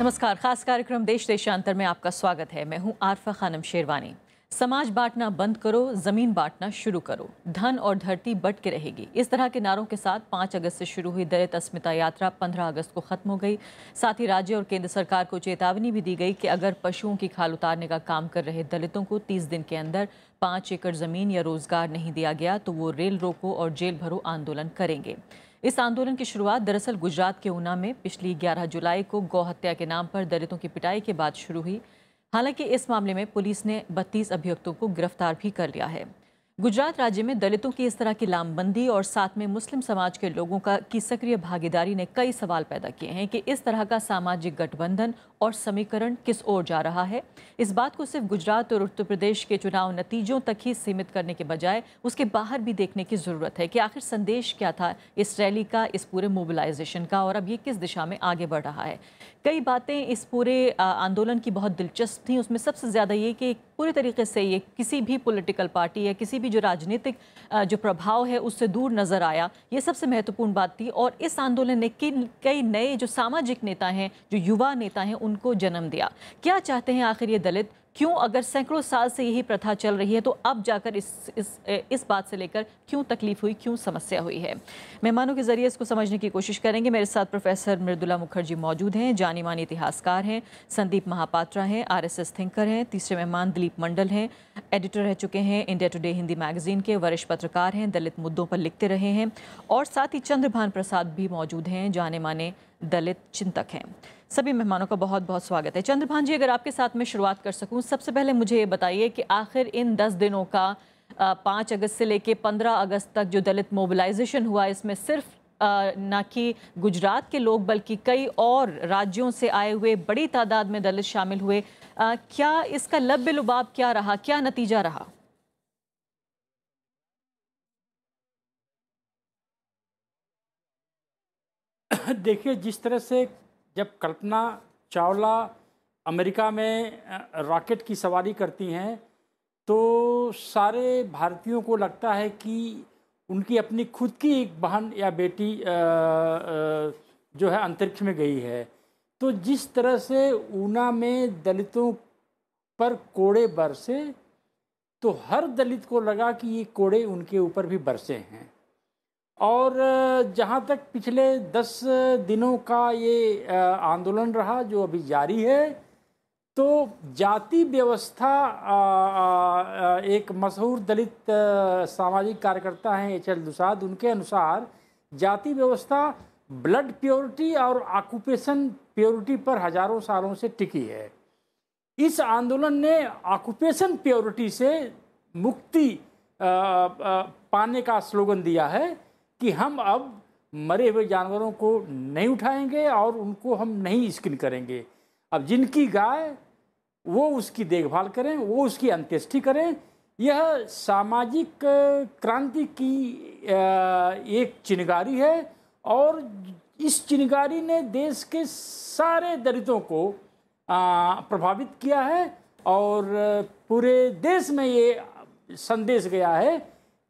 नमस्कार खास कार्यक्रम देश देशांतर में आपका स्वागत है मैं हूं आरफा खानम शेरवानी समाज बांटना बंद करो जमीन बांटना शुरू करो धन और धरती बट के रहेगी इस तरह के नारों के साथ 5 अगस्त से शुरू हुई दलित अस्मिता यात्रा 15 अगस्त को खत्म हो गई साथ ही राज्य और केंद्र सरकार को चेतावनी भी दी गई कि अगर पशुओं की खाल उतारने का काम कर रहे दलितों को 30 दिन के अंदर पाँच एकड़ जमीन या रोजगार नहीं दिया गया तो वो रेल रोको और जेल भरो आंदोलन करेंगे इस आंदोलन की शुरुआत दरअसल गुजरात के ऊना में पिछली 11 जुलाई को गौ हत्या के नाम पर दलितों की पिटाई के बाद शुरू हुई हालांकि इस मामले में पुलिस ने बत्तीस अभियुक्तों को गिरफ्तार भी कर लिया है गुजरात राज्य में दलितों की इस तरह की लामबंदी और साथ में मुस्लिम समाज के लोगों का की सक्रिय भागीदारी ने कई सवाल पैदा किए हैं कि इस तरह का सामाजिक गठबंधन और समीकरण किस ओर जा रहा है इस बात को सिर्फ गुजरात और उत्तर प्रदेश के चुनाव नतीजों तक ही सीमित करने के बजाय उसके बाहर भी देखने की ज़रूरत है कि आखिर संदेश क्या था इस रैली का इस पूरे मोबिलाइजेशन का और अब ये किस दिशा में आगे बढ़ रहा है कई बातें इस पूरे आंदोलन की बहुत दिलचस्प थी उसमें सबसे ज़्यादा ये कि पूरे तरीके से ये किसी भी पॉलिटिकल पार्टी या किसी भी जो राजनीतिक जो प्रभाव है उससे दूर नज़र आया ये सबसे महत्वपूर्ण बात थी और इस आंदोलन ने किन कई नए जो सामाजिक नेता हैं जो युवा नेता हैं उनको जन्म दिया क्या चाहते हैं आखिर ये दलित क्यों अगर सैकड़ों साल से यही प्रथा चल रही है तो अब जाकर इस इस इस बात से लेकर क्यों तकलीफ हुई क्यों समस्या हुई है मेहमानों के जरिए इसको समझने की कोशिश करेंगे मेरे साथ प्रोफेसर मृदुला मुखर्जी मौजूद हैं जानी मानी इतिहासकार हैं संदीप महापात्रा हैं आरएसएस थिंकर हैं तीसरे मेहमान दिलीप मंडल हैं एडिटर रह चुके हैं इंडिया टुडे हिंदी मैगजीन के वरिष्ठ पत्रकार हैं दलित मुद्दों पर लिखते रहे हैं और साथ ही चंद्रभान प्रसाद भी मौजूद हैं जाने माने दलित चिंतक हैं सभी मेहमानों का बहुत बहुत स्वागत है चंद्रभान जी अगर आपके साथ मैं शुरुआत कर सकूं सबसे पहले मुझे ये बताइए कि आखिर इन दस दिनों का पाँच अगस्त से लेकर पंद्रह अगस्त तक जो दलित मोबिलाइजेशन हुआ इसमें सिर्फ न कि गुजरात के लोग बल्कि कई और राज्यों से आए हुए बड़ी तादाद में दलित शामिल हुए आ, क्या इसका लब लुबाब क्या रहा क्या नतीजा रहा देखिए जिस तरह से जब कल्पना चावला अमेरिका में रॉकेट की सवारी करती हैं तो सारे भारतीयों को लगता है कि उनकी अपनी खुद की एक बहन या बेटी आ, आ, जो है अंतरिक्ष में गई है तो जिस तरह से ऊना में दलितों पर कोड़े बरसे तो हर दलित को लगा कि ये कोड़े उनके ऊपर भी बरसे हैं और जहाँ तक पिछले दस दिनों का ये आंदोलन रहा जो अभी जारी है तो जाति व्यवस्था एक मशहूर दलित सामाजिक कार्यकर्ता हैं एच एल दुसाद उनके अनुसार जाति व्यवस्था ब्लड प्योरिटी और आकुपेशन प्योरिटी पर हजारों सालों से टिकी है इस आंदोलन ने आकुपेशन प्योरिटी से मुक्ति पाने का स्लोगन दिया है कि हम अब मरे हुए जानवरों को नहीं उठाएंगे और उनको हम नहीं स्किन करेंगे अब जिनकी गाय वो उसकी देखभाल करें वो उसकी अंत्येष्टि करें यह सामाजिक क्रांति की एक चिनगारी है और इस चिनगारी ने देश के सारे दलितों को प्रभावित किया है और पूरे देश में ये संदेश गया है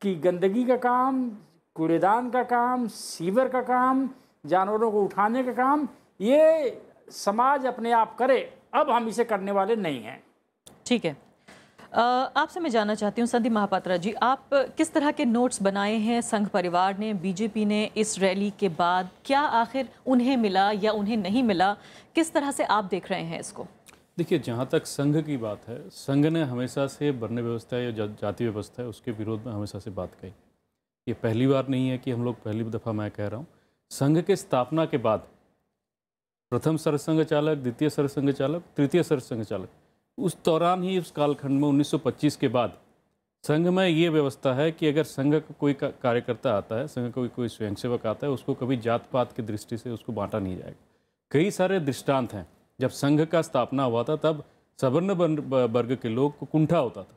कि गंदगी का काम कूड़ेदान का काम सीवर का काम जानवरों को उठाने का काम ये समाज अपने आप करे अब हम इसे करने वाले नहीं हैं ठीक है आपसे मैं जानना चाहती हूँ संदीप महापात्रा जी आप किस तरह के नोट्स बनाए हैं संघ परिवार ने बीजेपी ने इस रैली के बाद क्या आखिर उन्हें मिला या उन्हें नहीं मिला किस तरह से आप देख रहे हैं इसको देखिए जहाँ तक संघ की बात है संघ ने हमेशा से वर्ण व्यवस्था या जा, जाति व्यवस्था है उसके विरोध में हमेशा से बात कही ये पहली बार नहीं है कि हम लोग पहली दफ़ा मैं कह रहा हूँ संघ के स्थापना के बाद प्रथम सरसंघ चालक द्वितीय सरसंघ चालक तृतीय सरसंघ चालक उस दौरान ही उस कालखंड में 1925 के बाद संघ में ये व्यवस्था है कि अगर संघ का कोई कार्यकर्ता आता है संघ का कोई स्वयंसेवक आता है उसको कभी जात पात की दृष्टि से उसको बांटा नहीं जाएगा कई सारे दृष्टांत हैं जब संघ का स्थापना हुआ था तब सवर्ण वर्ग के लोग को कुंठा होता था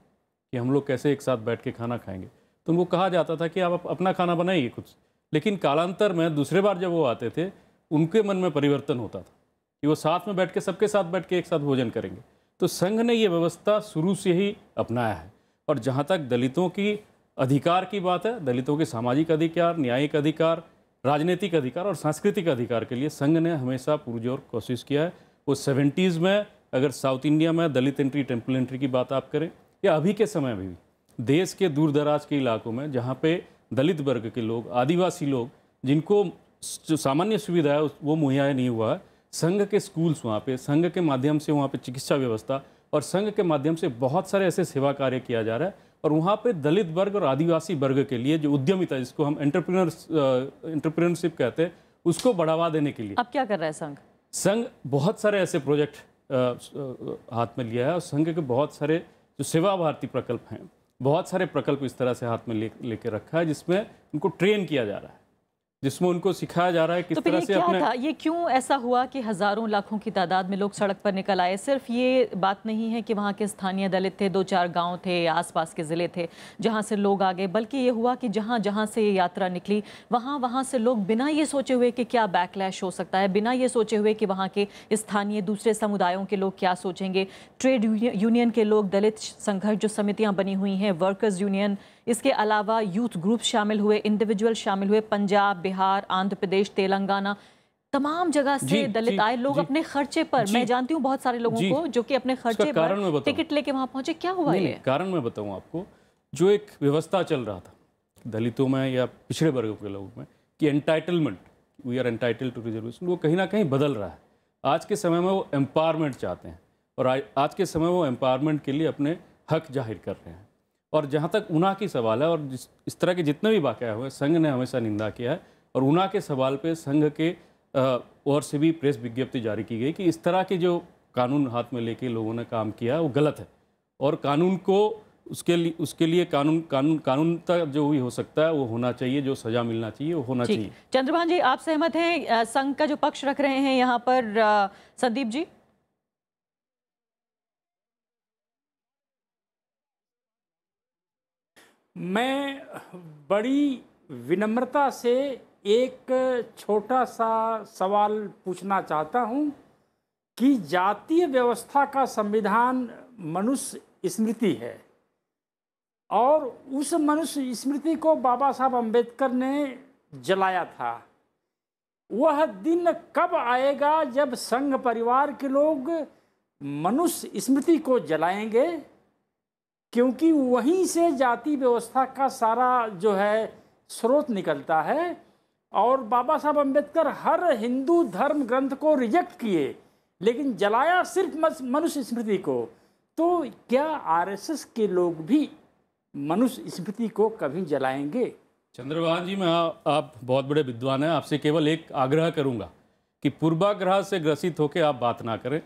कि हम लोग कैसे एक साथ बैठ के खाना खाएंगे तो उनको कहा जाता था कि आप अपना खाना बनाइए कुछ लेकिन कालांतर में दूसरे बार जब वो आते थे उनके मन में परिवर्तन होता था कि वो साथ में बैठ के सबके साथ बैठ के एक साथ भोजन करेंगे तो संघ ने ये व्यवस्था शुरू से ही अपनाया है और जहाँ तक दलितों की अधिकार की बात है दलितों के सामाजिक अधिकार न्यायिक अधिकार राजनीतिक अधिकार और सांस्कृतिक अधिकार के लिए संघ ने हमेशा पुरजोर कोशिश किया है वो सेवेंटीज़ में अगर साउथ इंडिया में दलित एंट्री टेम्पल एंट्री की बात आप करें या अभी के समय में भी देश के दूर दराज के इलाकों में जहाँ पे दलित वर्ग के लोग आदिवासी लोग जिनको जो सामान्य सुविधा है वो मुहैया नहीं हुआ है संघ के स्कूल्स वहाँ पे संघ के माध्यम से वहाँ पे चिकित्सा व्यवस्था और संघ के माध्यम से बहुत सारे ऐसे सेवा कार्य किया जा रहा है और वहाँ पे दलित वर्ग और आदिवासी वर्ग के लिए जो उद्यमिता जिसको हम एंटरप्रीनर एंटरप्रेनरशिप कहते हैं उसको बढ़ावा देने के लिए अब क्या कर रहा है संघ संघ बहुत सारे ऐसे प्रोजेक्ट हाथ में लिया है और संघ के बहुत सारे जो सेवा भारती प्रकल्प हैं बहुत सारे प्रकल्प इस तरह से हाथ में ले लेके रखा है जिसमें उनको ट्रेन किया जा रहा है जिसमें उनको सिखाया जा रहा है किस तो तरह से अपने था ये क्यों ऐसा हुआ कि हज़ारों लाखों की तादाद में लोग सड़क पर निकल आए सिर्फ ये बात नहीं है कि वहाँ के स्थानीय दलित थे दो चार गांव थे आसपास के ज़िले थे जहाँ से लोग आ गए बल्कि ये हुआ कि जहाँ जहाँ से ये यात्रा निकली वहाँ वहाँ से लोग बिना ये सोचे हुए कि क्या बैकलैश हो सकता है बिना ये सोचे हुए कि वहाँ के स्थानीय दूसरे समुदायों के लोग क्या सोचेंगे ट्रेड यूनियन के लोग दलित संघर्ष जो समितियाँ बनी हुई हैं वर्कर्स यूनियन इसके अलावा यूथ ग्रुप शामिल हुए इंडिविजुअल शामिल हुए पंजाब बिहार आंध्र प्रदेश तेलंगाना तमाम जगह से दलित आए लोग अपने खर्चे पर मैं जानती हूँ बहुत सारे लोगों को जो कि अपने खर्चे पर टिकट लेके वहाँ पहुंचे क्या हुआ ये कारण मैं बताऊँ आपको जो एक व्यवस्था चल रहा था दलितों में या पिछड़े वर्गों के लोगों में कि entitlement we are entitled to reservation वो कहीं ना कहीं बदल रहा है आज के समय में वो एम्पावरमेंट चाहते हैं और आज के समय वो एम्पावरमेंट के लिए अपने हक जाहिर कर रहे हैं और जहाँ तक उना की सवाल है और जिस इस तरह के जितने भी वाक़ हुए संघ ने हमेशा निंदा किया है और उना के सवाल पे संघ के ओर से भी प्रेस विज्ञप्ति जारी की गई कि इस तरह के जो कानून हाथ में लेके लोगों ने काम किया वो गलत है और कानून को उसके लिए उसके लिए कानून कानून कानून तक जो भी हो सकता है वो होना चाहिए जो सजा मिलना चाहिए वो होना चाहिए चंद्रभान जी आप सहमत हैं संघ का जो पक्ष रख रहे हैं यहाँ पर संदीप जी मैं बड़ी विनम्रता से एक छोटा सा सवाल पूछना चाहता हूँ कि जातीय व्यवस्था का संविधान मनुष्य स्मृति है और उस मनुष्य स्मृति को बाबा साहब अम्बेडकर ने जलाया था वह दिन कब आएगा जब संघ परिवार के लोग मनुष्य स्मृति को जलाएंगे क्योंकि वहीं से जाति व्यवस्था का सारा जो है स्रोत निकलता है और बाबा साहब अम्बेडकर हर हिंदू धर्म ग्रंथ को रिजेक्ट किए लेकिन जलाया सिर्फ मनुष्य स्मृति को तो क्या आरएसएस के लोग भी मनुष्य स्मृति को कभी जलाएंगे चंद्रभान जी मैं आ, आप बहुत बड़े विद्वान हैं आपसे केवल एक आग्रह करूंगा कि पूर्वाग्रह से ग्रसित होकर आप बात ना करें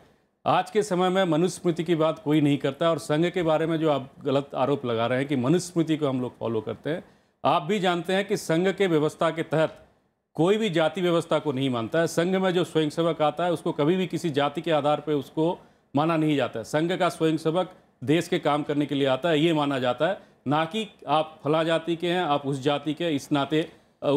आज के समय में मनुस्मृति की बात कोई नहीं करता और संघ के बारे में जो आप गलत आरोप लगा रहे हैं कि मनुस्मृति को हम लोग फॉलो करते हैं आप भी जानते हैं कि संघ के व्यवस्था के तहत कोई भी जाति व्यवस्था को नहीं मानता है संघ में जो स्वयंसेवक आता है उसको कभी भी किसी जाति के आधार पर उसको माना नहीं जाता है संघ का स्वयंसेवक देश के काम करने के लिए आता है ये माना जाता है ना कि आप फला जाति के हैं आप उस जाति के इस नाते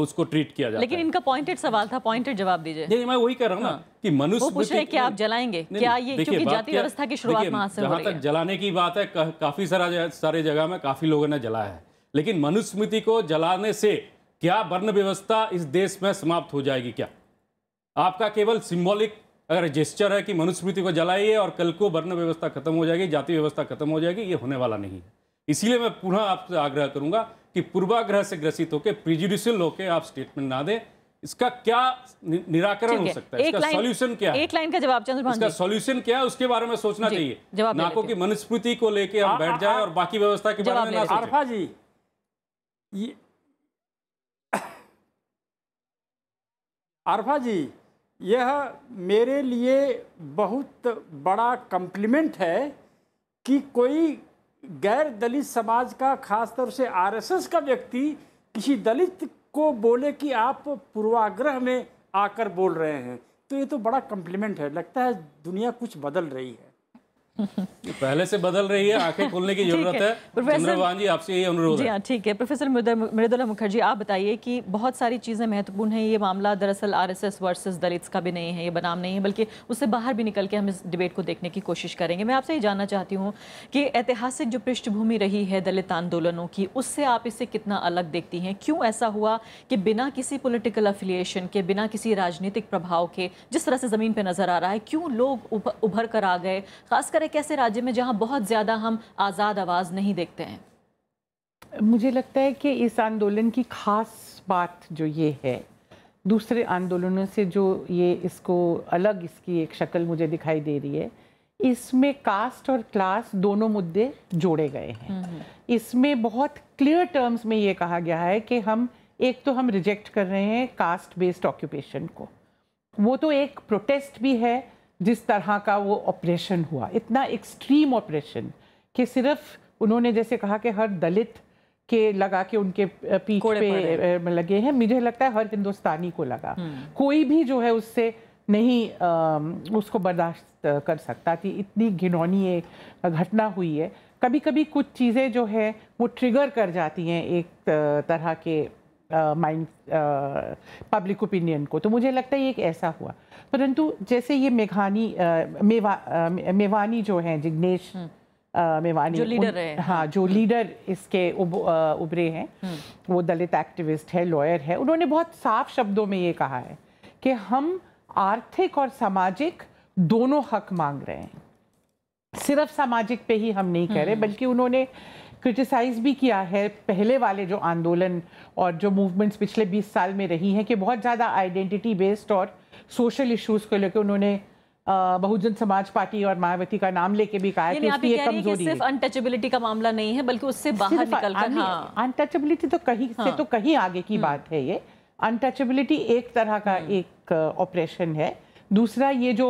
उसको ट्रीट किया जाता लेकिन है। इनका पॉइंटेड सवाल था पॉइंटेड जवाब दीजिए नहीं मैं वही कह रहा हूँ ना हाँ। कि मनुष्य पूछ रहे कि आप जलाएंगे क्या ये क्योंकि जाति व्यवस्था की शुरुआत वहां से तक जलाने की बात है काफी सारा सारे जगह में काफी लोगों ने जलाया है लेकिन मनुस्मृति को जलाने से क्या वर्ण व्यवस्था इस देश में समाप्त हो जाएगी क्या आपका केवल सिंबॉलिक अगर जेस्चर है कि मनुस्मृति को जलाइए और कल को वर्ण व्यवस्था खत्म हो जाएगी जाति व्यवस्था खत्म हो जाएगी ये होने वाला नहीं है इसीलिए मैं पुनः आपसे आग्रह करूंगा कि पूर्वाग्रह से ग्रसित होकर प्रिजुडिशियल होकर आप स्टेटमेंट ना दें इसका क्या निराकरण हो सकता है इसका सॉल्यूशन क्या है एक लाइन का जवाब इसका सॉल्यूशन क्या है उसके बारे में सोचना चाहिए नाको की मनुस्मृति को लेकर हम बैठ जाए और बाकी व्यवस्था के बारे में जी आरफा जी यह मेरे लिए बहुत बड़ा कम्प्लीमेंट है कि कोई गैर दलित समाज का खासतौर से आरएसएस का व्यक्ति किसी दलित को बोले कि आप पूर्वाग्रह में आकर बोल रहे हैं तो ये तो बड़ा कम्प्लीमेंट है लगता है दुनिया कुछ बदल रही है पहले से बदल रही है आंखें खोलने की जरूरत है, प्रोफेसर जी आपसे यही अनुरोध जी हाँ, ठीक है प्रोफेसर मृदुला मुखर्जी आप बताइए कि बहुत सारी चीज़ें महत्वपूर्ण है ये मामला दरअसल आरएसएस वर्सेस दलित का भी नहीं है ये बनाम नहीं है बल्कि उससे बाहर भी निकल के हम इस डिबेट को देखने की कोशिश करेंगे मैं आपसे ये जानना चाहती हूँ कि ऐतिहासिक जो पृष्ठभूमि रही है दलित आंदोलनों की उससे आप इसे कितना अलग देखती हैं क्यों ऐसा हुआ कि बिना किसी पोलिटिकल अफिलियेशन के बिना किसी राजनीतिक प्रभाव के जिस तरह से ज़मीन पर नज़र आ रहा है क्यों लोग उभर कर आ गए खासकर एक ऐसे राज्य में जहाँ बहुत ज़्यादा हम आज़ाद आवाज़ नहीं देखते हैं मुझे लगता है कि इस आंदोलन की खास बात जो ये है दूसरे आंदोलनों से जो ये इसको अलग इसकी एक शक्ल मुझे दिखाई दे रही है इसमें कास्ट और क्लास दोनों मुद्दे जोड़े गए हैं हम्म, हम्म। इसमें बहुत क्लियर टर्म्स में ये कहा गया है कि हम एक तो हम रिजेक्ट कर रहे हैं कास्ट बेस्ड ऑक्यूपेशन को वो तो एक प्रोटेस्ट भी है जिस तरह का वो ऑपरेशन हुआ इतना एक्सट्रीम ऑपरेशन कि सिर्फ उन्होंने जैसे कहा कि हर दलित के लगा के उनके पीठ पे लगे हैं मुझे लगता है हर हिंदुस्तानी को लगा हम्म। कोई भी जो है उससे नहीं आ, उसको बर्दाश्त कर सकता थी इतनी घिनौनी एक घटना हुई है कभी कभी कुछ चीज़ें जो है वो ट्रिगर कर जाती हैं एक तरह के माइंड पब्लिक ओपिनियन को तो मुझे लगता है ये एक ऐसा हुआ परंतु जैसे ये मेघानी मेवा मेवानी जो हैं जिग्नेश हम्म। मेवानी जो लीडर है हाँ जो लीडर हम्म। इसके उब, उभरे हैं हम्म। वो दलित एक्टिविस्ट है लॉयर है उन्होंने बहुत साफ शब्दों में ये कहा है कि हम आर्थिक और सामाजिक दोनों हक मांग रहे हैं सिर्फ सामाजिक पे ही हम नहीं कह रहे बल्कि उन्होंने क्रिटिसाइज भी किया है पहले वाले जो आंदोलन और जो मूवमेंट्स पिछले 20 साल में रही हैं कि बहुत ज़्यादा आइडेंटिटी बेस्ड और सोशल इश्यूज को लेकर उन्होंने बहुजन समाज पार्टी और मायावती का नाम लेके भी कहा कि कमजोरी सिर्फ अनटचेबिलिटी का मामला नहीं है बल्कि उससे बाहर निकल कर अनटचेबिलिटी हाँ। तो कहीं हाँ। से तो कहीं आगे की हम्म। बात है ये अनटचेबिलिटी एक तरह का हम्म। एक ऑपरेशन है दूसरा ये जो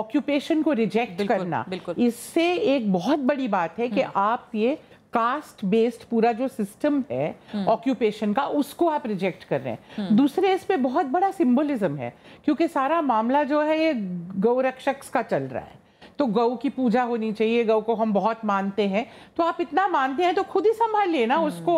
ऑक्यूपेशन को रिजेक्ट करना इससे एक बहुत बड़ी बात है कि हम्म। आप ये कास्ट बेस्ड पूरा जो सिस्टम है ऑक्यूपेशन हम्म। का उसको आप रिजेक्ट कर रहे हैं हम्म। दूसरे इस पे बहुत बड़ा सिंबलिज्म है क्योंकि सारा मामला जो है ये गौरक्षक का चल रहा है तो गौ की पूजा होनी चाहिए गौ को हम बहुत मानते हैं तो आप इतना मानते हैं तो खुद ही संभालिए ना हम्म। उसको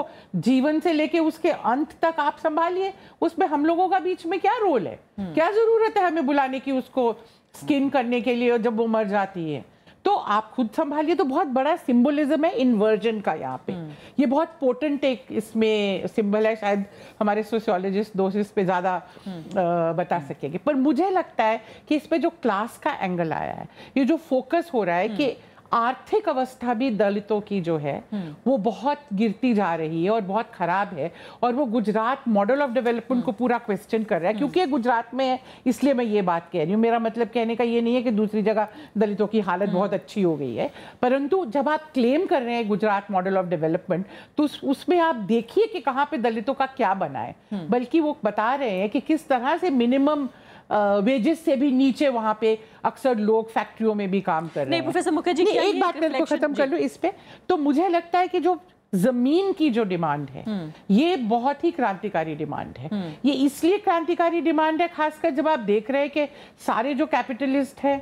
जीवन से लेके उसके अंत तक आप संभालिए उसमें हम लोगों का बीच में क्या रोल है क्या जरूरत है हमें बुलाने की उसको स्किन करने के लिए जब वो मर जाती है तो आप खुद संभालिए तो बहुत बड़ा सिंबलिज्म है इन्वर्जन का यहाँ पे हम्म। ये बहुत पोर्टेंट एक इसमें सिंबल है शायद हमारे सोशियोलॉजिस्ट दोस्त इस पे ज़्यादा हम्म। बता हम्म। सकेंगे पर मुझे लगता है कि इस पर जो क्लास का एंगल आया है ये जो फोकस हो रहा है कि आर्थिक अवस्था भी दलितों की जो है हम्म। वो बहुत गिरती जा रही है और बहुत खराब है और वो गुजरात मॉडल ऑफ डेवलपमेंट को हम्म। पूरा क्वेश्चन कर रहा है क्योंकि हम्म। गुजरात में है इसलिए मैं ये बात कह रही हूँ मेरा मतलब कहने का ये नहीं है कि दूसरी जगह दलितों की हालत बहुत अच्छी हो गई है परंतु जब आप क्लेम कर रहे हैं गुजरात मॉडल ऑफ डेवलपमेंट तो उसमें आप देखिए कि कहाँ पे दलितों का क्या बना है बल्कि वो बता रहे हैं कि किस तरह से मिनिमम वेजेस से भी नीचे वहाँ पे अक्सर लोग फैक्ट्रियों में भी काम कर रहे हैं नहीं मुखर्जी नहीं, एक बात मेरे को खत्म कर लो इस पे तो मुझे लगता है कि जो जमीन की जो डिमांड है हम्म। ये बहुत ही क्रांतिकारी डिमांड है हम्म। ये इसलिए क्रांतिकारी डिमांड है खासकर जब आप देख रहे हैं कि सारे जो कैपिटलिस्ट हैं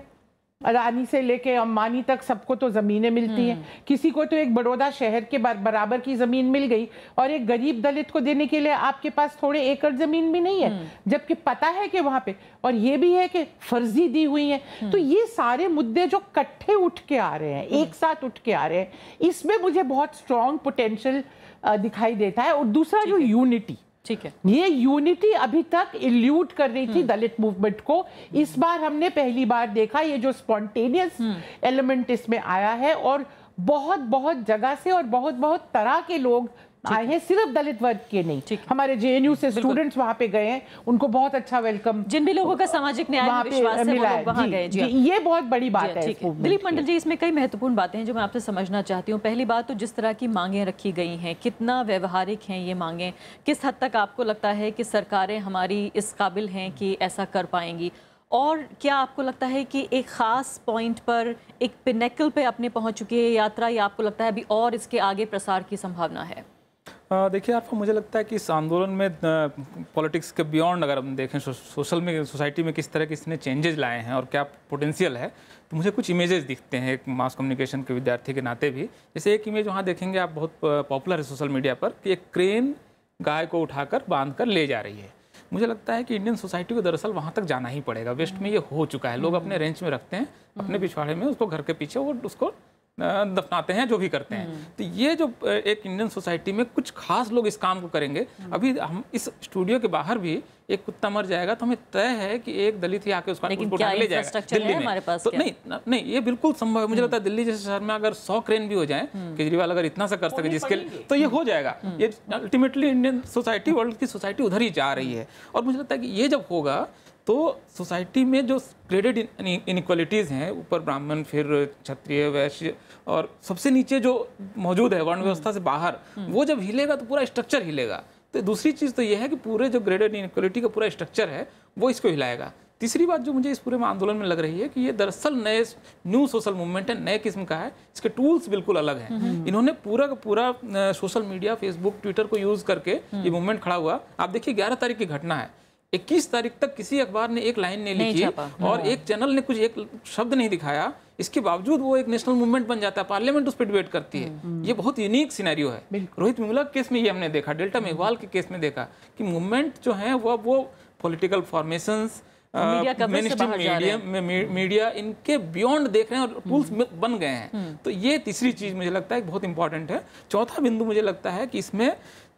अदानी से लेके अम्बानी तक सबको तो ज़मीनें मिलती हैं हम्म। किसी को तो एक बड़ौदा शहर के बराबर की ज़मीन मिल गई और एक गरीब दलित को देने के लिए आपके पास थोड़े एकड़ ज़मीन भी नहीं है हम्म। जबकि पता है कि वहाँ पे और ये भी है कि फर्जी दी हुई है हम्म। तो ये सारे मुद्दे जो कट्ठे उठ के आ रहे हैं एक साथ उठ के आ रहे हैं इसमें मुझे बहुत स्ट्रॉन्ग पोटेंशल दिखाई देता है और दूसरा जो यूनिटी ठीक है ये यूनिटी अभी तक इल्यूट कर रही थी हम्म। दलित मूवमेंट को इस बार हमने पहली बार देखा ये जो स्पॉन्टेनियस हम्म। एलिमेंट इसमें आया है और बहुत बहुत जगह से और बहुत बहुत तरह के लोग आए हैं सिर्फ दलित वर्ग के नहीं हमारे जेएनयू से स्टूडेंट्स वहाँ पे गए हैं उनको बहुत अच्छा वेलकम जिन भी लोगों का सामाजिक न्याय मिला है वहाँ गए हाँ। ये बहुत बड़ी बात हाँ, है दिलीप मंडल जी इसमें कई महत्वपूर्ण बातें हैं जो मैं आपसे समझना चाहती हूँ पहली बात तो जिस तरह की मांगे रखी गई हैं कितना व्यवहारिक हैं ये मांगे किस हद तक आपको लगता है कि सरकारें हमारी इस काबिल हैं कि ऐसा कर पाएंगी और क्या आपको लगता है कि एक ख़ास पॉइंट पर एक पिनेकल पे अपने पहुंच चुकी है यात्रा या आपको लगता है अभी और इसके आगे प्रसार की संभावना है देखिए आपको मुझे लगता है कि इस आंदोलन में पॉलिटिक्स के बियॉन्ड अगर हम देखें सोशल में सोसाइटी में किस तरह के इसने चेंजेस लाए हैं और क्या पोटेंशियल है तो मुझे कुछ इमेजेस दिखते हैं एक मास कम्युनिकेशन के विद्यार्थी के नाते भी जैसे एक इमेज वहाँ देखेंगे आप बहुत पॉपुलर है सोशल मीडिया पर कि एक क्रेन गाय को उठाकर बांध कर ले जा रही है मुझे लगता है कि इंडियन सोसाइटी को दरअसल वहाँ तक जाना ही पड़ेगा वेस्ट में ये हो चुका है लोग हम्म। अपने रेंज में रखते हैं अपने हम्म। पिछवाड़े में उसको घर के पीछे वो उसको दफनाते हैं जो भी करते हैं हम्म। तो ये जो एक इंडियन सोसाइटी में कुछ खास लोग इस काम को करेंगे हम्म। अभी हम इस स्टूडियो के बाहर भी एक कुत्ता मर जाएगा तो हमें तय है कि एक दलित ही आके उसका लेकिन क्या ले जाएगा दिल्ली में हमारे पास तो क्या? नहीं नहीं ये बिल्कुल संभव है मुझे लगता है दिल्ली जैसे शहर में अगर सौ क्रेन भी हो जाए हम्म। केजरीवाल अगर इतना सा कर सके जिसके तो ये हो जाएगा ये अल्टीमेटली इंडियन सोसाइटी वर्ल्ड की सोसाइटी उधर ही जा रही है और मुझे लगता है कि ये जब होगा तो सोसाइटी में जो ग्रेडेड इनक्वलिटीज़ हैं ऊपर ब्राह्मण फिर क्षत्रिय वैश्य और सबसे नीचे जो मौजूद है वर्ण व्यवस्था से बाहर हम्म। वो जब हिलेगा तो पूरा स्ट्रक्चर हिलेगा तो दूसरी चीज़ तो यह है कि पूरे जो ग्रेडेड इनक्वलिटी का पूरा स्ट्रक्चर है वो इसको हिलाएगा तीसरी बात जो मुझे इस पूरे आंदोलन में लग रही है कि ये दरअसल नए न्यू सोशल मूवमेंट है नए किस्म का है इसके टूल्स बिल्कुल अलग हैं हम्म। इन्होंने पूरा का पूरा सोशल मीडिया फेसबुक ट्विटर को यूज़ करके हम्म। ये मूवमेंट खड़ा हुआ आप देखिए ग्यारह तारीख की घटना है इक्कीस तारीख तक किसी अखबार ने एक लाइन नहीं लिखी और हाँ। एक चैनल ने कुछ एक शब्द नहीं दिखाया इसके बावजूद वो एक नेशनल मूवमेंट बन जाता है पार्लियामेंट उस पर डिबेट करती है हम्म, हम्म। ये बहुत यूनिक सिनेरियो है रोहित मिंगला केस में ये हमने देखा डेल्टा मेघवाल के केस में देखा कि मूवमेंट जो है वह वो पॉलिटिकल फॉर्मेशन मीडिया मीडिया इनके बियॉन्ड देख रहे हैं और टूल्स हम्म। बन गए हैं तो ये तीसरी चीज मुझे लगता है बहुत इंपॉर्टेंट है चौथा बिंदु मुझे लगता है कि इसमें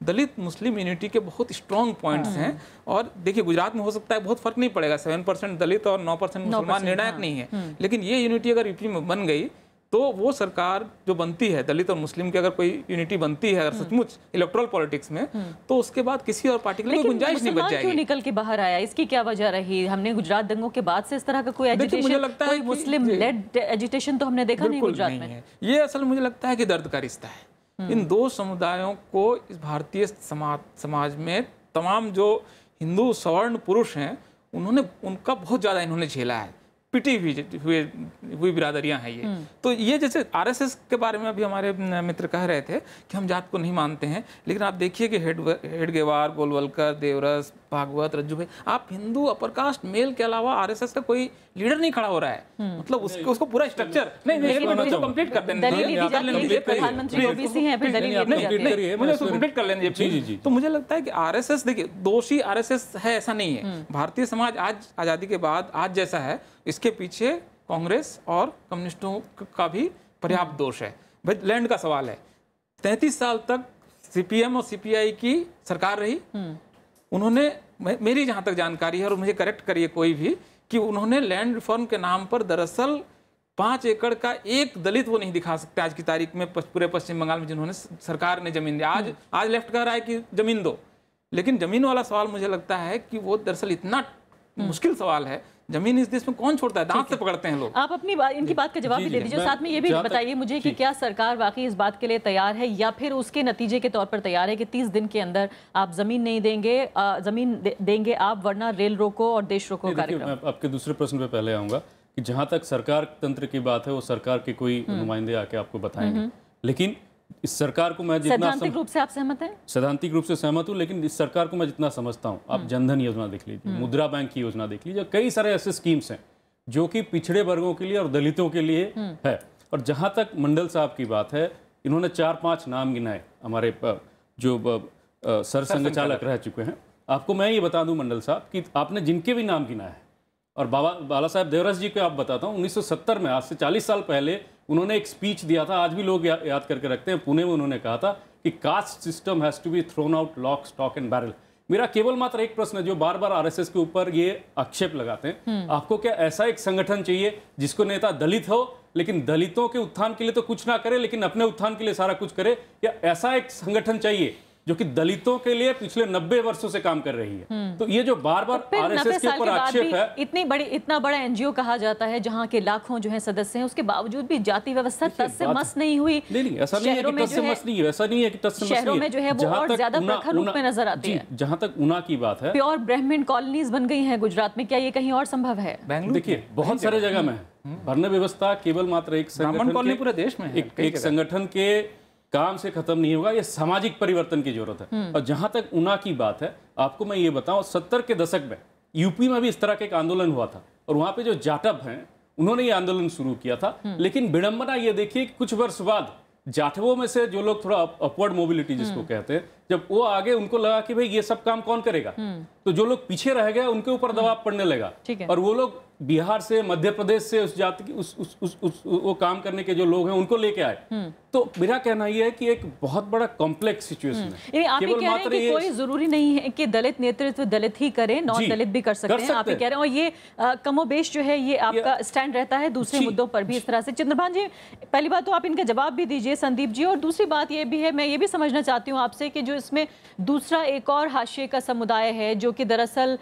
दलित मुस्लिम यूनिटी के बहुत स्ट्रॉन्ग पॉइंट्स हाँ। हैं और देखिए गुजरात में हो सकता है बहुत फर्क नहीं पड़ेगा सेवन परसेंट दलित और नौ परसेंट मुसलमान हाँ। निर्णायक नहीं है हम्म। लेकिन ये यूनिटी अगर यूपी में बन गई तो वो सरकार जो बनती है दलित और मुस्लिम की अगर कोई यूनिटी बनती है अगर हम्म। सचमुच इलेक्ट्रल पॉलिटिक्स में हम्म। तो उसके बाद किसी और पार्टी के लिए गुंजाइश नहीं बच जाएगी क्यों निकल के बाहर आया इसकी क्या वजह रही हमने गुजरात दंगों के बाद से इस तरह का कोई एजिटेशन मुझे लगता है मुस्लिम लेड एजिटेशन तो हमने देखा नहीं गुजरात में ये असल मुझे लगता है कि दर्द का रिश्ता है हम्म। इन दो समुदायों को इस भारतीय समाज समाज में तमाम जो हिंदू सवर्ण पुरुष हैं उन्होंने उनका बहुत ज़्यादा इन्होंने झेला है पिटी हुई हुए हुई बिरादरियां हैं ये हम्म। तो ये जैसे आरएसएस के बारे में अभी हमारे मित्र कह रहे थे कि हम जात को नहीं मानते हैं लेकिन आप देखिए कि हेड हेडगेवार गोलवलकर देवरस भागवत रज्जू भाई आप हिंदू अपर कास्ट मेल के अलावा आरएसएस का कोई लीडर नहीं खड़ा हो रहा है हम्म। मतलब उसके उसको पूरा स्ट्रक्चर नहीं कंप्लीट कर देने तो मुझे लगता है कि आरएसएस देखिए दोषी आरएसएस है ऐसा नहीं है हम्म। भारतीय समाज आज आजादी के बाद आज जैसा है इसके इसके पीछे कांग्रेस और कम्युनिस्टों का भी पर्याप्त दोष है भाई लैंड का सवाल है तैंतीस साल तक सीपीएम और सीपीआई की सरकार रही हम्म। उन्होंने मेरी जहाँ तक जानकारी है और मुझे करेक्ट करिए कोई भी कि उन्होंने लैंड रिफॉर्म के नाम पर दरअसल पाँच एकड़ का एक दलित वो नहीं दिखा सकते आज की तारीख में पूरे पश्चिम बंगाल में जिन्होंने सरकार ने जमीन दी आज हम्म। आज लेफ्ट कह रहा है कि जमीन दो लेकिन जमीन वाला सवाल मुझे लगता है कि वो दरअसल इतना हम्म। मुश्किल सवाल है जमीन इस देश में कौन छोड़ता है दांत से पकड़ते हैं लोग आप अपनी बा, इनकी बात का जवाब भी दे दीजिए साथ में ये भी बताइए मुझे कि क्या सरकार वाकई इस बात के लिए तैयार है या फिर उसके नतीजे के तौर पर तैयार है कि तीस दिन के अंदर आप जमीन नहीं देंगे जमीन देंगे आप वरना रेल रोको और देश रोको कार्यक्रम आपके दूसरे प्रश्न पे पहले आऊंगा कि जहाँ तक सरकार तंत्र की बात है वो सरकार के कोई हम्म। नुमाइंदे आके आपको बताएंगे हम्म। लेकिन इस सरकार को मैं जितना सम... रूप से आप सहमत हैं सैद्धांतिक रूप से सहमत हूं लेकिन इस सरकार को मैं जितना समझता हूँ आप हम्म। जनधन योजना देख लीजिए हम्म। मुद्रा बैंक की योजना देख लीजिए कई सारे ऐसे स्कीम्स हैं जो कि पिछड़े वर्गों के लिए और दलितों के लिए हम्म। है और जहाँ तक मंडल साहब की बात है इन्होंने चार पांच नाम गिनाए हमारे जो सर संघचालक रह चुके हैं आपको मैं ये बता दूँ मंडल साहब कि आपने जिनके भी नाम गिनाए हैं और बाबा बाला साहेब देवराज जी को आप बताता हूँ उन्नीस में आज से चालीस साल पहले उन्होंने एक स्पीच दिया था आज भी लोग या, याद करके रखते हैं पुणे में उन्होंने कहा था कि caste system has to be thrown out lock stock and barrel मेरा केवल मात्र एक प्रश्न है जो बार बार आरएसएस के ऊपर ये आक्षेप लगाते हैं हम्म। आपको क्या ऐसा एक संगठन चाहिए जिसको नेता दलित हो लेकिन दलितों के उत्थान के लिए तो कुछ ना करे लेकिन अपने उत्थान के लिए सारा कुछ करे या ऐसा एक संगठन चाहिए जो कि दलितों के लिए पिछले 90 वर्षों से काम कर रही है हम्म। तो ये जो बार बार तो आरएसएस के ऊपर आक्षेप है इतनी बड़ी इतना बड़ा एनजीओ कहा जाता है जहाँ के लाखों जो है सदस्य हैं उसके बावजूद भी जाति व्यवस्था तस से मस नहीं हुई नहीं नहीं ऐसा नहीं है कि तस से मस नहीं है ऐसा नहीं है कि तस से मस शहरों में जो है वो ज्यादा रूप में नजर आती है जहाँ तक ऊना की बात है प्योर ब्राह्मण कॉलोनीज बन गई है गुजरात में क्या ये कहीं और संभव है देखिए बहुत सारे जगह में है हम्म। भरने व्यवस्था केवल मात्र एक संगठन पूरे देश में एक संगठन के काम से खत्म नहीं होगा ये सामाजिक परिवर्तन की जरूरत है हम्म। और जहां तक उना की बात है आपको मैं ये बताऊं सत्तर के दशक में यूपी में भी इस तरह का एक आंदोलन हुआ था और वहां पे जो जाटव हैं उन्होंने ये आंदोलन शुरू किया था हम्म। लेकिन विडंबना ये देखिए कुछ वर्ष बाद जाठवों में से जो लोग थोड़ा अपवर्ड मोबिलिटी जिसको हम्म। कहते हैं जब वो आगे उनको लगा कि भाई ये सब काम कौन करेगा हम्म। तो जो लोग पीछे रह गए उनके ऊपर दबाव हम्म। पड़ने लगा और वो लोग बिहार से मध्य प्रदेश से उस जाति की उस उस, उस, उस वो काम करने के जो लोग हैं उनको लेके आए हम्म। तो मेरा कहना ये है कि एक बहुत बड़ा कॉम्प्लेक्स सिचुएशन है आप ये कह रहे हैं कि कोई जरूरी नहीं है कि दलित नेतृत्व दलित ही करे नॉन दलित भी कर सकते, कर सकते हैं आप ये कह रहे हैं और ये कमोबेश जो है ये आपका स्टैंड रहता है दूसरे मुद्दों पर भी इस तरह से चंद्रभान जी पहली बात तो आप इनका जवाब भी दीजिए संदीप जी और दूसरी बात ये भी है मैं ये भी समझना चाहती हूँ आपसे कि जो इसमें दूसरा एक और हाशिए का समुदाय है जो कि दरअसल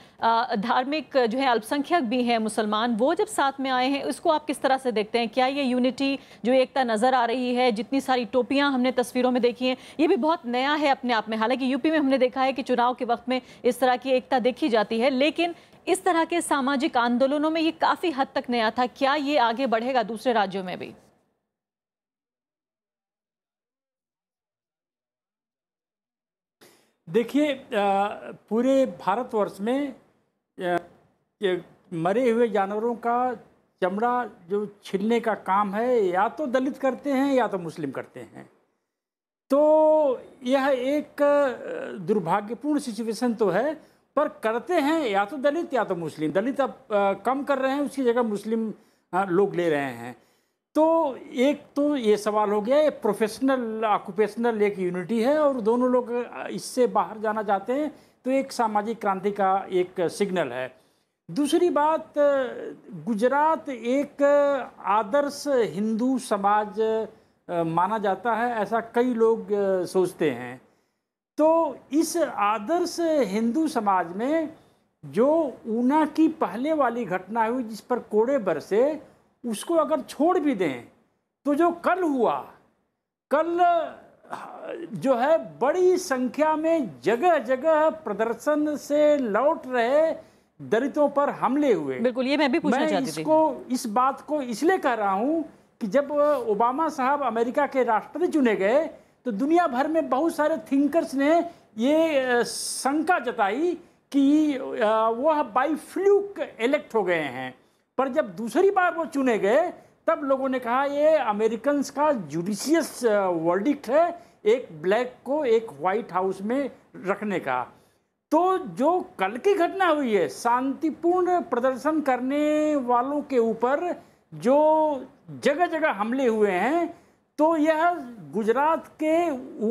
धार्मिक जो है अल्पसंख्यक भी हैं मुसलमान वो जब साथ में आए हैं उसको आप किस तरह से देखते हैं क्या ये यूनिटी जो एकता नज़र आ रही है जितनी सारी टोपियाँ हमने तस्वीरों में देखी हैं ये भी बहुत नया है अपने आप में हालांकि यूपी में हमने देखा है कि चुनाव के वक्त में इस तरह की एकता देखी जाती है लेकिन इस तरह के सामाजिक आंदोलनों में ये काफ़ी हद तक नया था क्या ये आगे बढ़ेगा दूसरे राज्यों में भी देखिए पूरे भारतवर्ष में मरे हुए जानवरों का चमड़ा जो छिलने का काम है या तो दलित करते हैं या तो मुस्लिम करते हैं तो यह एक दुर्भाग्यपूर्ण सिचुएशन तो है पर करते हैं या तो दलित या तो मुस्लिम दलित अब कम कर रहे हैं उसकी जगह मुस्लिम लोग ले रहे हैं तो एक तो ये सवाल हो गया ये प्रोफेशनल ऑक्यूपेशनल एक यूनिटी है और दोनों लोग इससे बाहर जाना चाहते हैं तो एक सामाजिक क्रांति का एक सिग्नल है दूसरी बात गुजरात एक आदर्श हिंदू समाज माना जाता है ऐसा कई लोग सोचते हैं तो इस आदर्श हिंदू समाज में जो ऊना की पहले वाली घटना हुई जिस पर कोड़े बरसे उसको अगर छोड़ भी दें तो जो कल हुआ कल जो है बड़ी संख्या में जगह जगह प्रदर्शन से लौट रहे दलितों पर हमले हुए बिल्कुल ये मैं भी पूछना चाहती इसको इस बात को इसलिए कह रहा हूँ कि जब ओबामा साहब अमेरिका के राष्ट्रपति चुने गए तो दुनिया भर में बहुत सारे थिंकर्स ने ये शंका जताई कि वह बाई फ्लूक इलेक्ट हो गए हैं पर जब दूसरी बार वो चुने गए तब लोगों ने कहा ये अमेरिकन का जुडिशियस वर्डिक्ट है एक ब्लैक को एक व्हाइट हाउस में रखने का तो जो कल की घटना हुई है शांतिपूर्ण प्रदर्शन करने वालों के ऊपर जो जगह जगह हमले हुए हैं तो यह गुजरात के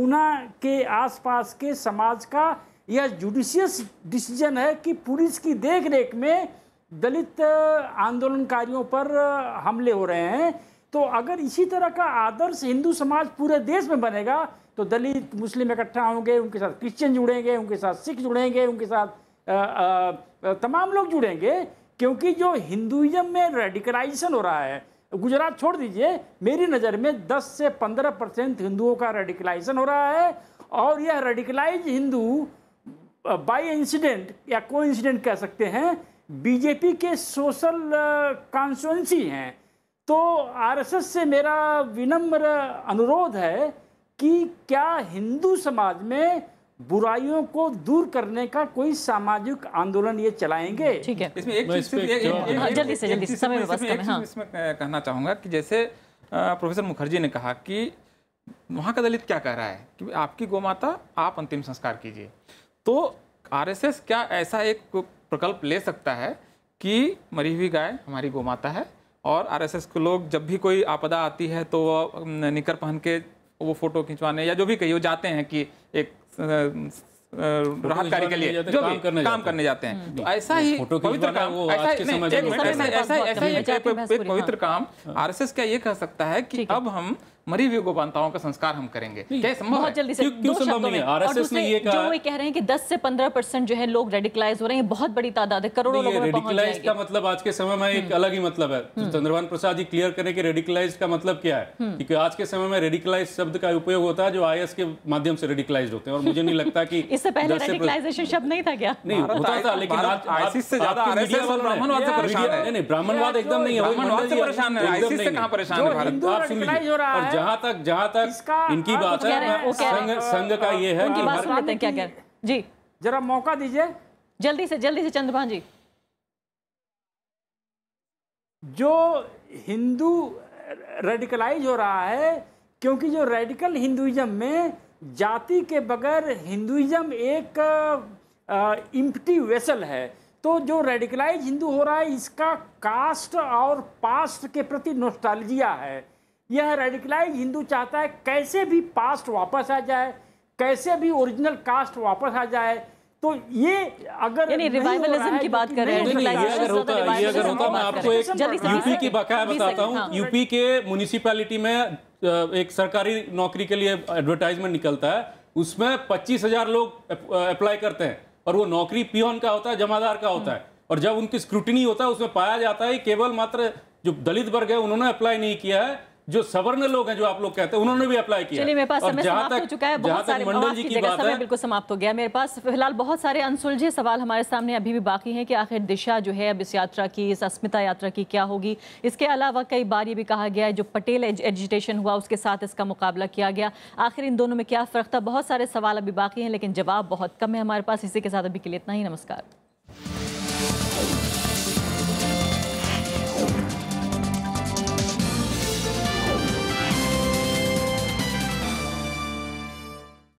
ऊना के आसपास के समाज का यह जुडिशियस डिसीजन है कि पुलिस की देखरेख में दलित आंदोलनकारियों पर हमले हो रहे हैं तो अगर इसी तरह का आदर्श हिंदू समाज पूरे देश में बनेगा तो दलित मुस्लिम इकट्ठा होंगे उनके साथ क्रिश्चियन जुड़ेंगे उनके साथ सिख जुड़ेंगे उनके साथ आ, आ, आ, तमाम लोग जुड़ेंगे क्योंकि जो हिंदुज़म में रेडिकलाइजेशन हो रहा है गुजरात छोड़ दीजिए मेरी नज़र में 10 से 15 परसेंट हिंदुओं का रेडिकलाइजेशन हो रहा है और यह रेडिकलाइज हिंदू बाई इंसिडेंट या को इंसिडेंट कह सकते हैं बीजेपी के सोशल कॉन्स्टिटेंसी हैं तो आरएसएस से मेरा विनम्र अनुरोध है कि क्या हिंदू समाज में बुराइयों को दूर करने का कोई सामाजिक आंदोलन ये चलाएंगे ठीक है इसमें एक चीज जल्दी से जल्दी समय इसमें हाँ। कहना चाहूँगा कि जैसे प्रोफेसर मुखर्जी ने कहा कि वहाँ का दलित क्या कह रहा है कि आपकी गोमाता आप अंतिम संस्कार कीजिए तो आरएसएस क्या ऐसा एक प्रकल्प ले सकता है कि मरी हुई गाय हमारी गोमाता है और आरएसएस के लोग जब भी कोई आपदा आती है तो वह निकर पहन के वो फोटो खिंचवाने या जो भी कही वो जाते हैं कि एक राहत कार्य के लिए जो भी करने काम करने जाते हैं हम्म। तो ऐसा ही पवित्र काम ऐसा ही एक पवित्र काम हाँ। आरएसएस क्या ये कह सकता है कि अब हम मरी हुई गोपांताओं का संस्कार हम करेंगे जल्दी से क्यों संभव नहीं आरएसएस ने ये कहा जो कह रहे हैं कि 10 से 15 परसेंट जो है लोग रेडिकलाइज हो रहे हैं बहुत बड़ी तादाद है करोड़ों रेडिकलाइज का मतलब आज के समय में एक हम्म। अलग ही मतलब है हम्म। चंद्रभान प्रसाद जी क्लियर करें कि रेडिकलाइज का मतलब क्या है हम्म। क्योंकि आज के समय में रेडिकलाइज शब्द का उपयोग होता है जो आई के माध्यम से रेडिकलाइज होते हैं और मुझे नहीं लगता की इससे पहले रेडिकलाइजेशन शब्द नहीं था क्या नहीं होता था लेकिन ब्राह्मणवाद नहीं ब्राह्मणवाद एकदम नहीं है परेशान है जहाँ तक जहाँ तक इनकी हाँ, तो बात है संघ का ये है उनकी बात क्या कह जी जरा मौका दीजिए जल्दी से जल्दी से चंद्रभान जी जो हिंदू रेडिकलाइज हो रहा है क्योंकि जो रेडिकल हिंदुइज्म में जाति के बगैर हिंदुइज्म एक इम्पटी वेसल है तो जो रेडिकलाइज हिंदू हो रहा है इसका कास्ट और पास्ट के प्रति नोस्टालजिया है यह रेडिकलाइज हिंदू चाहता है कैसे भी पास्ट वापस आ जाए कैसे भी ओरिजिनल कास्ट वापस आ जाए तो ये अगर यानी रिवाइवलिज्म की तो बात कर रहे हैं ये अगर होता ये अगर होता मैं आपको एक यूपी की बकाया बताता हूँ हाँ। यूपी के म्यूनिसिपैलिटी में एक सरकारी नौकरी के लिए एडवर्टाइजमेंट निकलता है उसमें पच्चीस हजार लोग अप्लाई करते हैं और वो नौकरी पियोन का होता है जमादार का होता है हाँ। और जब उनकी स्क्रूटनी होता है उसमें पाया जाता है केवल मात्र जो दलित वर्ग है उन्होंने अप्लाई नहीं किया है जो सवर्ण लोग हैं जो आप लोग कहते हैं उन्होंने भी अप्लाई किया चलिए मेरे पास समय समाप्त हो चुका है बहुत सारे मंडल जी की बात समय बिल्कुल समाप्त हो गया मेरे पास फिलहाल बहुत सारे अनसुलझे सवाल हमारे सामने अभी भी बाकी हैं कि आखिर दिशा जो है अब इस यात्रा की इस अस्मिता यात्रा की क्या होगी इसके अलावा कई बार ये भी कहा गया है जो पटेल एजिटेशन हुआ उसके साथ इसका मुकाबला किया गया आखिर इन दोनों में क्या फ़र्क था बहुत सारे सवाल अभी बाकी हैं लेकिन जवाब बहुत कम है हमारे पास इसी के साथ अभी के लिए इतना ही नमस्कार